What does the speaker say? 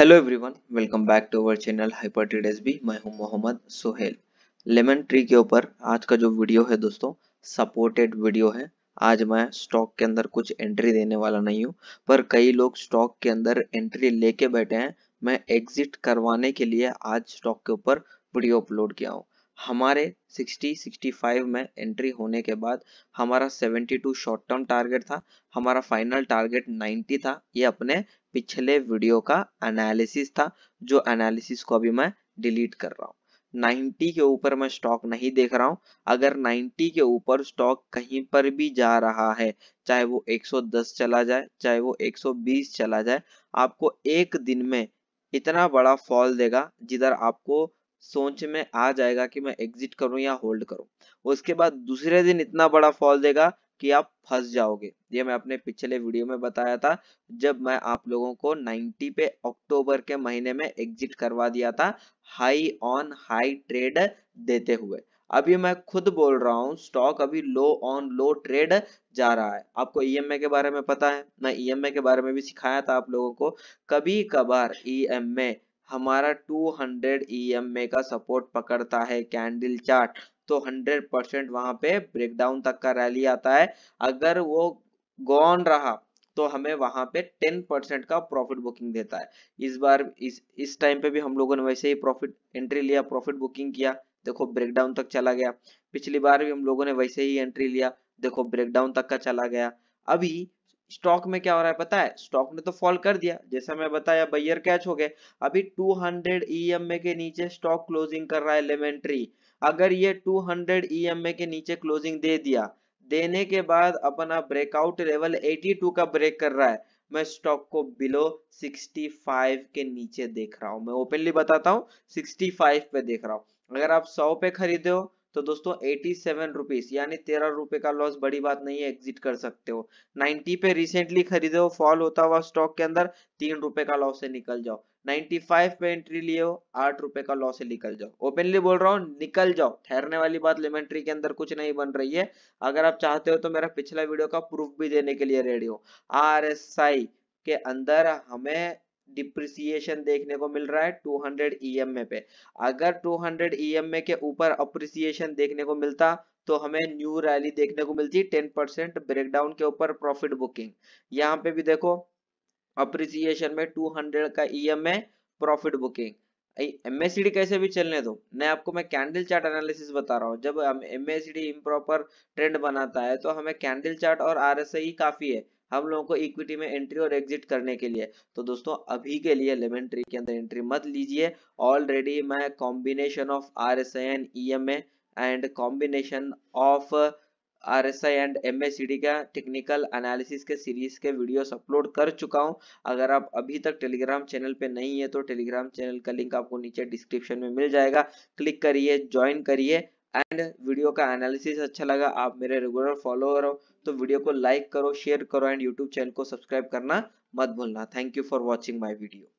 hello everyone welcome back to our channel hyper trade S B मैं हूं Mohammad Sohail lemon tree के ऊपर आज का जो वीडियो है दोस्तों सपोर्टेड वीडियो है आज मैं स्टॉक के अंदर कुछ एंट्री देने वाला नहीं हूं पर कई लोग स्टॉक के अंदर एंट्री लेके बैठे हैं मैं एग्जिट करवाने के लिए आज स्टॉक के ऊपर वीडियो अपलोड किया हूँ हमारे 60 65 में एंट्री होने के बाद हमारा 72 शॉर्ट टर्म टारगेट था हमारा फाइनल टारगेट 90 था ये अपने पिछले वीडियो का एनालिसिस था जो एनालिसिस को अभी मैं डिलीट कर रहा हूँ 90 के ऊपर मैं स्टॉक नहीं देख रहा हूं अगर 90 के ऊपर स्टॉक कहीं पर भी जा रहा है चाहे वो 110 चला जाए चाहे वो 120 चला जाए आपको एक दिन में इतना बड़ा फॉल देगा जिधर आपको सोच में आ जाएगा कि मैं एग्जिट करूं या होल्ड करूं उसके बाद दूसरे दिन इतना बड़ा फॉल देगा कि आप फंस जाओगे ये मैं अपने पिछले वीडियो में बताया था जब मैं आप लोगों को 90 पे अक्टूबर के महीने में एग्जिट करवा दिया था हाई ऑन हाई ट्रेड देते हुए अभी मैं खुद बोल रहा हूँ स्टॉक अभी लो ऑन लो ट्रेड जा रहा है आपको ईएमए e के बारे में पता है मैं ईएमए e के बारे में भी सिखाया था आप लोगों को कभी कभार ईएमए e हमारा 200 हंड्रेड e का सपोर्ट पकड़ता है कैंडल चार्ट तो 100 परसेंट वहां पे ब्रेकडाउन तक का रैली आता है अगर वो गॉन रहा तो हमें वहां पे 10 परसेंट का प्रॉफिट बुकिंग देता है इस बार इस इस टाइम पे भी हम लोगों ने वैसे ही प्रॉफिट एंट्री लिया प्रॉफिट बुकिंग किया देखो ब्रेकडाउन तक चला गया पिछली बार भी हम लोगों ने वैसे ही एंट्री लिया देखो ब्रेकडाउन तक का चला गया अभी स्टॉक में क्या हो रहा है पता है स्टॉक ने तो फॉल कर दिया जैसा मैं बताया बैयर कैच हो गए अभी 200 हंड्रेड ई के नीचे स्टॉक क्लोजिंग कर रहा है एलिमेंट्री अगर ये 200 हंड्रेड ई के नीचे क्लोजिंग दे दिया देने के बाद अपना ब्रेकआउट लेवल 82 का ब्रेक कर रहा है मैं स्टॉक को बिलो 65 के नीचे देख रहा हूं मैं ओपनली बताता हूं 65 पे देख रहा हूं अगर आप 100 पे खरीदे हो तो दोस्तों एटी सेवन रुपीज यानी तेरह रुपए का लॉस बड़ी बात नहीं है एग्जिट कर सकते हो नाइनटी पे रिसेंटली खरीदे हो फॉल होता हुआ स्टॉक के अंदर तीन रुपए का लॉस से निकल जाओ 95 पे एंट्री लिए हो आठ रुपए का लॉस से निकल जाओ ओपनली बोल रहा हूँ निकल जाओ ठहरने वाली बात लेमेंट्री के अंदर कुछ नहीं बन रही है अगर आप चाहते हो तो मेरा पिछला वीडियो का प्रूफ भी देने के लिए रेडी हो आर के अंदर हमें डिप्रिसिएशन देखने को मिल रहा है 200 ईएमए e पे अगर 200 ईएमए e के ऊपर अप्रिसिएशन देखने को मिलता तो हमें न्यू रैली देखने को मिलती 10 परसेंट ब्रेकडाउन के ऊपर प्रॉफिट बुकिंग यहाँ पे भी देखो अप्रिसिएशन में 200 का ईएमए प्रॉफिट बुकिंग एमएसडी कैसे भी चलने दो मैं आपको मैं कैंडल चार्ट एनालिसिस बता रहा हूँ जब एमएसडी इम्प्रॉपर ट्रेंड बनाता है तो हमें कैंडल चार्ट और आई काफी है हम लोगों को इक्विटी में एंट्री और एग्जिट करने के लिए तो दोस्तों अभी के लिए लेमन ट्री के अंदर एंट्री मत लीजिए ऑलरेडी मैं combination of R S I and E M A and combination of R S I and M S C D का टेक्निकल एनालिसिस के सीरीज के वीडियोस अपलोड कर चुका हूं अगर आप अभी तक टेलीग्राम चैनल पे नहीं है तो टेलीग्राम चैनल का लिंक आपको नीचे डिस्क्रिप्शन में मिल जाएगा क्लिक करिए ज्वाइन करिए एंड वीडियो का एनालिसिस अच्छा लगा आप मेरे रेगुलर फॉलोअर हो तो वीडियो को लाइक करो शेयर करो एंड यूट्यूब चैनल को सब्सक्राइब करना मत भूलना thank you for watching my video